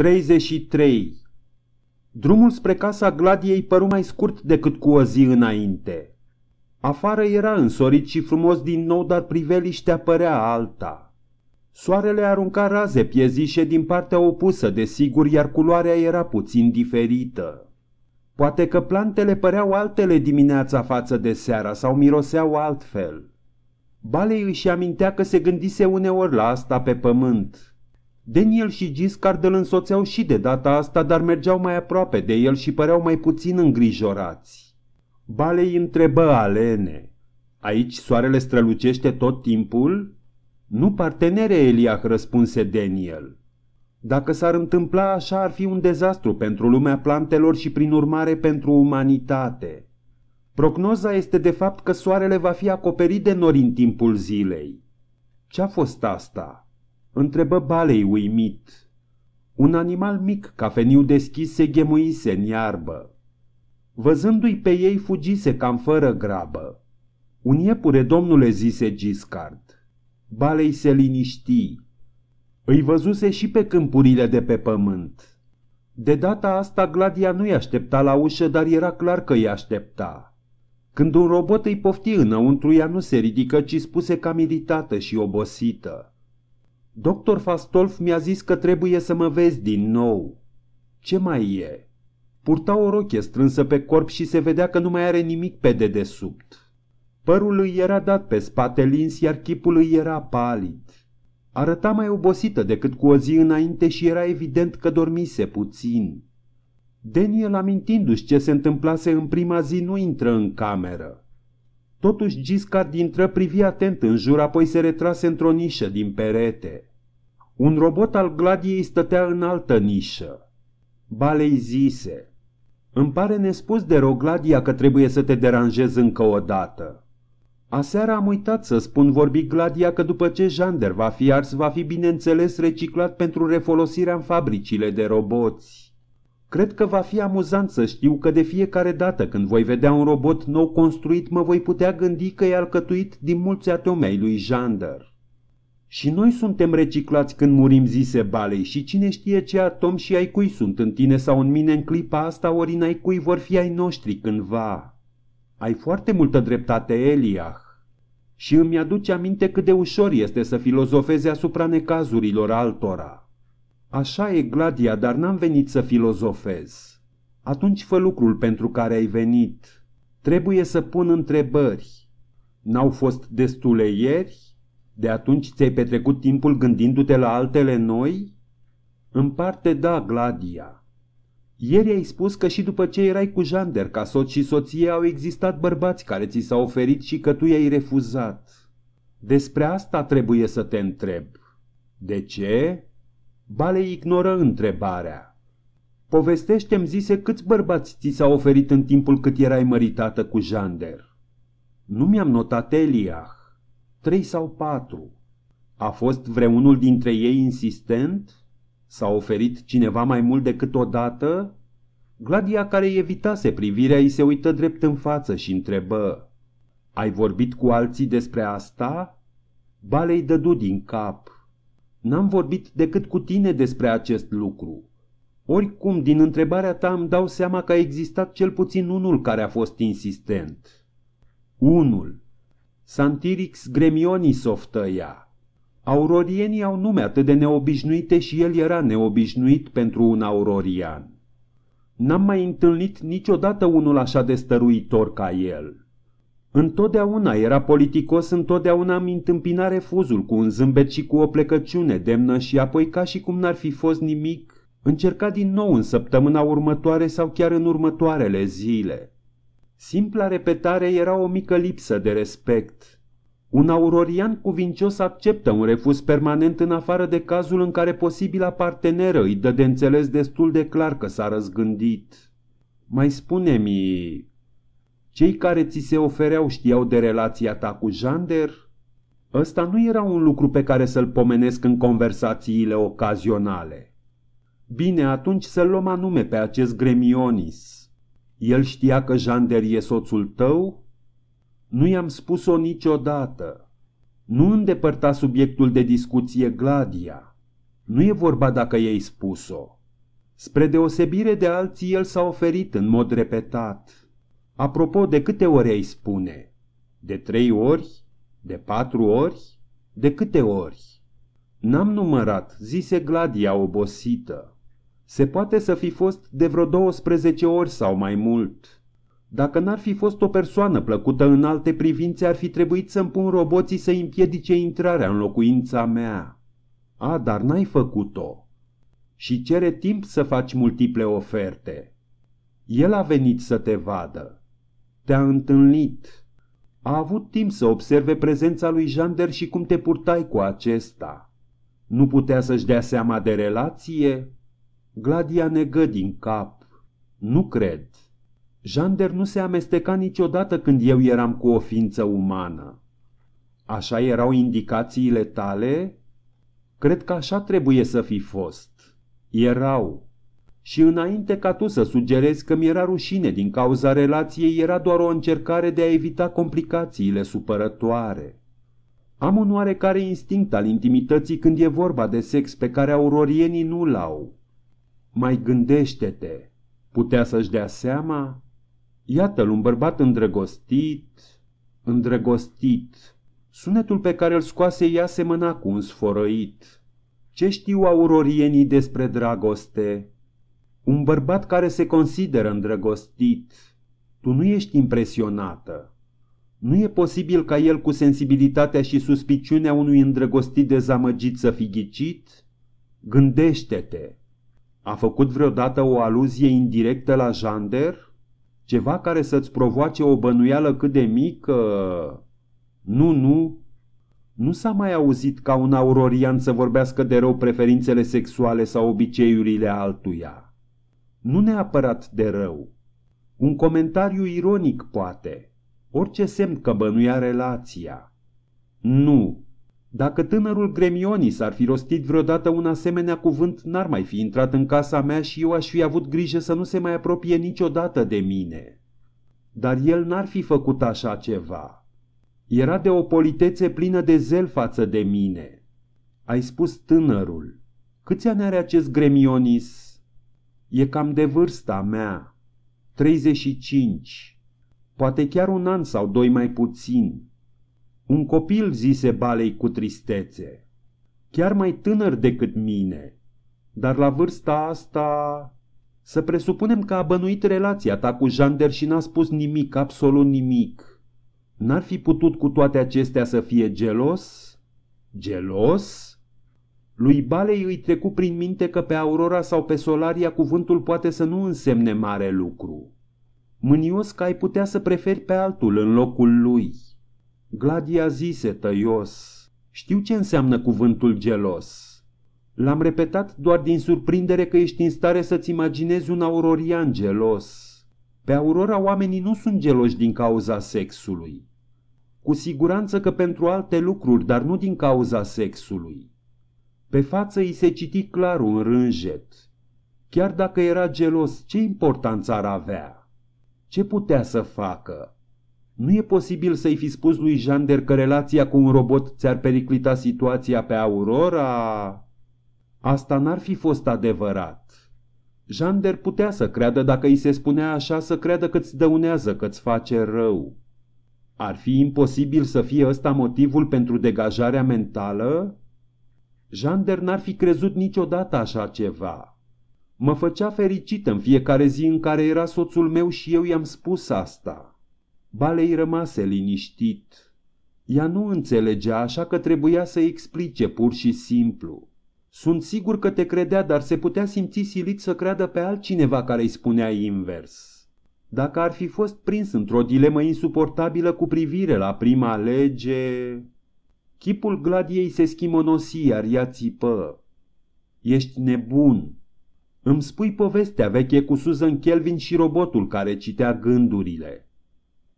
33. Drumul spre casa Gladiei păru mai scurt decât cu o zi înainte. Afară era însorit și frumos din nou, dar priveliștea părea alta. Soarele arunca raze piezișe din partea opusă, desigur, iar culoarea era puțin diferită. Poate că plantele păreau altele dimineața față de seara sau miroseau altfel. Balei își amintea că se gândise uneori la asta pe pământ – Daniel și Giscard îl însoțeau și de data asta, dar mergeau mai aproape de el și păreau mai puțin îngrijorați. Bale îi întrebă Alene. Aici soarele strălucește tot timpul? Nu, partenere, Eliah, răspunse Daniel. Dacă s-ar întâmpla așa, ar fi un dezastru pentru lumea plantelor și, prin urmare, pentru umanitate. Prognoza este de fapt că soarele va fi acoperit de nori în timpul zilei. Ce-a fost asta? întrebă Balei uimit. Un animal mic, cafeniu deschis, se ghemuise în iarbă. Văzându-i pe ei, fugise cam fără grabă. Un iepure, domnule, zise Giscard. Balei se liniști. Îi văzuse și pe câmpurile de pe pământ. De data asta Gladia nu-i aștepta la ușă, dar era clar că i aștepta. Când un robot îi pofti înăuntru, ea nu se ridică, ci spuse cam iritată și obosită. Doctor Fastolf mi-a zis că trebuie să mă vezi din nou. Ce mai e? Purta o roche strânsă pe corp și se vedea că nu mai are nimic pe dedesubt. Părul îi era dat pe spate lins, iar chipul îi era palid. Arăta mai obosită decât cu o zi înainte și era evident că dormise puțin. Daniel, amintindu-și ce se întâmplase în prima zi, nu intră în cameră. Totuși Giscard intră privi atent în jur, apoi se retrase într-o nișă din perete. Un robot al gladiei stătea în altă nișă. Balei zise, Îmi pare nespus de rogladia că trebuie să te deranjez încă o dată. Aseară am uitat să spun vorbi Gladia că după ce Jander va fi ars, va fi bineînțeles reciclat pentru refolosirea în fabricile de roboți. Cred că va fi amuzant să știu că de fiecare dată când voi vedea un robot nou construit, mă voi putea gândi că e alcătuit din mulți atomei lui Jander. Și noi suntem reciclați când murim, zise Balei, și cine știe ce atom și ai cui sunt în tine sau în mine în clipa asta, ori în ai cui vor fi ai noștri cândva. Ai foarte multă dreptate, Eliah. Și îmi aduce aminte cât de ușor este să filozofeze asupra necazurilor altora. Așa e, Gladia, dar n-am venit să filozofez. Atunci fă lucrul pentru care ai venit. Trebuie să pun întrebări. N-au fost destule ieri? De atunci ți-ai petrecut timpul gândindu-te la altele noi? În parte da, Gladia. Ieri ai spus că și după ce erai cu Jander ca soț și soție au existat bărbați care ți s-au oferit și că tu i-ai refuzat. Despre asta trebuie să te întreb. De ce? Bale ignoră întrebarea. Povestește-mi zise câți bărbați ți s-au oferit în timpul cât erai măritată cu Jander. Nu mi-am notat Eliah trei sau patru. A fost vreunul dintre ei insistent? S-a oferit cineva mai mult decât odată? Gladia, care evitase privirea, îi se uită drept în față și întrebă. Ai vorbit cu alții despre asta? Balei dădu din cap. N-am vorbit decât cu tine despre acest lucru. Oricum, din întrebarea ta îmi dau seama că a existat cel puțin unul care a fost insistent. Unul, Santirix Gremionis oftăia. Aurorienii au nume atât de neobișnuite și el era neobișnuit pentru un aurorian. N-am mai întâlnit niciodată unul așa de stăruitor ca el. Întotdeauna era politicos, întotdeauna am întâmpina refuzul cu un zâmbet și cu o plecăciune demnă și apoi ca și cum n-ar fi fost nimic, încerca din nou în săptămâna următoare sau chiar în următoarele zile. Simpla repetare era o mică lipsă de respect. Un aurorian cuvincios acceptă un refuz permanent în afară de cazul în care posibila parteneră îi dă de înțeles destul de clar că s-a răzgândit. Mai spune-mi, cei care ți se ofereau știau de relația ta cu Jander? Ăsta nu era un lucru pe care să-l pomenesc în conversațiile ocazionale. Bine, atunci să l luăm anume pe acest gremionis. El știa că Jander e soțul tău? Nu i-am spus-o niciodată. Nu îndepărta subiectul de discuție Gladia. Nu e vorba dacă i-ai spus-o. Spre deosebire de alții, el s-a oferit în mod repetat. Apropo, de câte ori ai spune? De trei ori? De patru ori? De câte ori? N-am numărat, zise Gladia obosită. Se poate să fi fost de vreo 12 ori sau mai mult. Dacă n-ar fi fost o persoană plăcută în alte privințe, ar fi trebuit să-mi pun roboții să împiedice intrarea în locuința mea. A, dar n-ai făcut-o. Și cere timp să faci multiple oferte. El a venit să te vadă. Te-a întâlnit. A avut timp să observe prezența lui Jander și cum te purtai cu acesta. Nu putea să-și dea seama de relație? Gladia negă din cap. Nu cred. Jander nu se amesteca niciodată când eu eram cu o ființă umană. Așa erau indicațiile tale? Cred că așa trebuie să fi fost. Erau. Și înainte ca tu să sugerezi că mi-era rușine din cauza relației, era doar o încercare de a evita complicațiile supărătoare. Am un oarecare instinct al intimității când e vorba de sex pe care aurorienii nu l-au. Mai gândește-te! Putea să-și dea seama? Iată-l, un bărbat îndrăgostit, îndrăgostit. Sunetul pe care îl scoase ea semăna cu un sfărăit. Ce știu aurorienii despre dragoste? Un bărbat care se consideră îndrăgostit. Tu nu ești impresionată. Nu e posibil ca el cu sensibilitatea și suspiciunea unui îndrăgostit dezamăgit să fi ghicit? Gândește-te! A făcut vreodată o aluzie indirectă la Jander? Ceva care să-ți provoace o bănuială cât de mică? Nu, nu, nu s-a mai auzit ca un aurorian să vorbească de rău preferințele sexuale sau obiceiurile altuia. Nu neapărat de rău. Un comentariu ironic, poate. Orice semn că bănuia relația. Nu, dacă tânărul Gremioni s-ar fi rostit vreodată un asemenea cuvânt, n-ar mai fi intrat în casa mea și eu aș fi avut grijă să nu se mai apropie niciodată de mine. Dar el n-ar fi făcut așa ceva. Era de o politețe plină de zel față de mine. Ai spus tânărul. Câți ani are acest Gremionis? E cam de vârsta mea. 35. Poate chiar un an sau doi mai puțin. Un copil, zise Balei cu tristețe, chiar mai tânăr decât mine, dar la vârsta asta... Să presupunem că a bănuit relația ta cu Jander și n-a spus nimic, absolut nimic. N-ar fi putut cu toate acestea să fie gelos? Gelos? Lui Balei îi trecu prin minte că pe Aurora sau pe Solaria cuvântul poate să nu însemne mare lucru. Mânios că ai putea să preferi pe altul în locul lui. Gladia zise tăios, știu ce înseamnă cuvântul gelos. L-am repetat doar din surprindere că ești în stare să-ți imaginezi un aurorian gelos. Pe aurora oamenii nu sunt geloși din cauza sexului. Cu siguranță că pentru alte lucruri, dar nu din cauza sexului. Pe față îi se citi clar un rânjet. Chiar dacă era gelos, ce importanță ar avea? Ce putea să facă? Nu e posibil să-i fi spus lui Jander că relația cu un robot ți-ar periclita situația pe Aurora? Asta n-ar fi fost adevărat. Jander putea să creadă dacă îi se spunea așa, să creadă că îți dăunează, că îți face rău. Ar fi imposibil să fie ăsta motivul pentru degajarea mentală? Jander n-ar fi crezut niciodată așa ceva. Mă făcea fericit în fiecare zi în care era soțul meu și eu i-am spus asta. Balei rămase liniștit. Ea nu înțelegea, așa că trebuia să explice pur și simplu. Sunt sigur că te credea, dar se putea simți silit să creadă pe altcineva care îi spunea invers. Dacă ar fi fost prins într-o dilemă insuportabilă cu privire la prima lege... Chipul gladiei se schimonosi, iar ea țipă. Ești nebun. Îmi spui povestea veche cu Susan Kelvin și robotul care citea gândurile.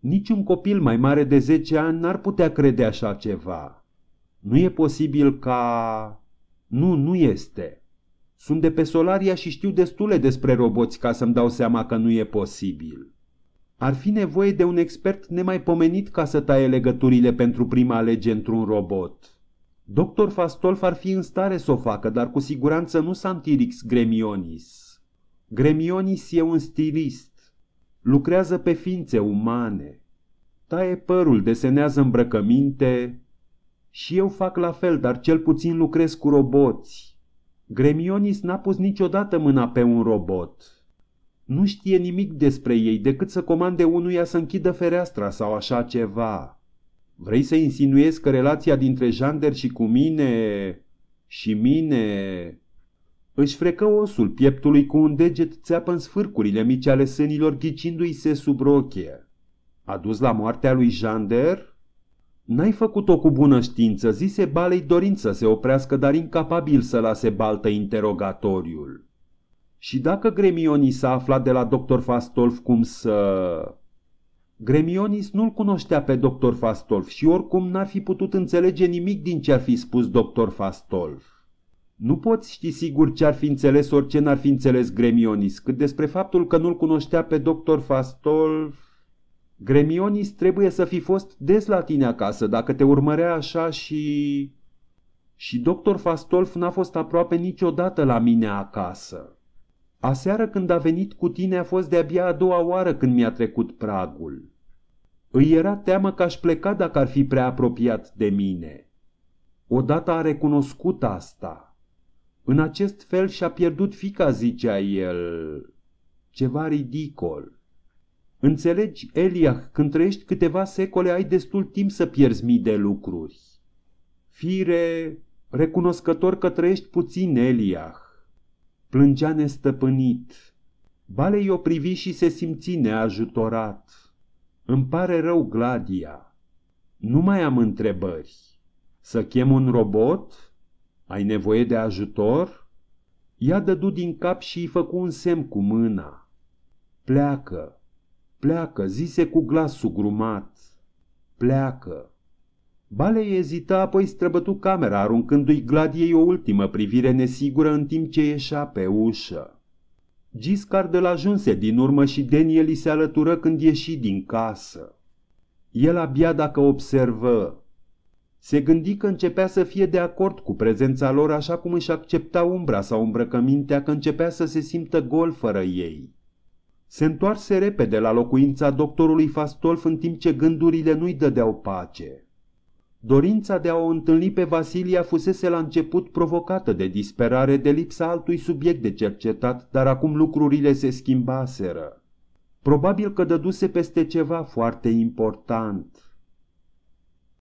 Niciun copil mai mare de 10 ani n-ar putea crede așa ceva. Nu e posibil ca... Nu, nu este. Sunt de pe Solaria și știu destule despre roboți ca să-mi dau seama că nu e posibil. Ar fi nevoie de un expert nemaipomenit ca să taie legăturile pentru prima lege într-un robot. Doctor Fastolf ar fi în stare să o facă, dar cu siguranță nu Santirix Gremionis. Gremionis e un stilist lucrează pe ființe umane, taie părul, desenează îmbrăcăminte și eu fac la fel, dar cel puțin lucrez cu roboți. Gremionis n-a pus niciodată mâna pe un robot. Nu știe nimic despre ei decât să comande unuia să închidă fereastra sau așa ceva. Vrei să insinuezi că relația dintre Jander și cu mine și mine își frecă osul pieptului cu un deget țeapă în sfârcurile mici ale sânilor, ghicindu-i se sub rochie. A dus la moartea lui Jander? N-ai făcut-o cu bună știință, zise Balei dorind să se oprească, dar incapabil să lase baltă interogatoriul. Și dacă Gremionis s-a aflat de la doctor Fastolf cum să... Gremionis nu-l cunoștea pe doctor Fastolf și oricum n-ar fi putut înțelege nimic din ce ar fi spus doctor Fastolf. Nu poți ști sigur ce ar fi înțeles orice n-ar fi înțeles Gremionis, cât despre faptul că nu-l cunoștea pe doctor Fastol... Gremionis trebuie să fi fost des la tine acasă, dacă te urmărea așa și... Și doctor Fastolf n-a fost aproape niciodată la mine acasă. Aseară când a venit cu tine a fost de-abia a doua oară când mi-a trecut pragul. Îi era teamă că aș pleca dacă ar fi prea apropiat de mine. Odată a recunoscut asta. În acest fel și-a pierdut fica, zicea el. Ceva ridicol. Înțelegi, Eliah, când trăiești câteva secole, ai destul timp să pierzi mii de lucruri. Fire, recunoscător că trăiești puțin, Eliah. Plângea nestăpânit. Balei o privi și se simți neajutorat. Îmi pare rău, Gladia. Nu mai am întrebări. Să chem un robot? Ai nevoie de ajutor?" Ea dădu din cap și îi făcu un semn cu mâna. Pleacă, pleacă, zise cu glas sugrumat. Pleacă. Bale ezita, apoi străbătu camera, aruncându-i gladiei o ultimă privire nesigură în timp ce ieșea pe ușă. Giscard îl ajunse din urmă și Daniel îi se alătură când ieși din casă. El abia dacă observă, se gândi că începea să fie de acord cu prezența lor așa cum își accepta umbra sau îmbrăcămintea că începea să se simtă gol fără ei. Se întoarse repede la locuința doctorului Fastolf în timp ce gândurile nu-i dădeau pace. Dorința de a o întâlni pe Vasilia fusese la început provocată de disperare de lipsa altui subiect de cercetat, dar acum lucrurile se schimbaseră. Probabil că dăduse peste ceva foarte important.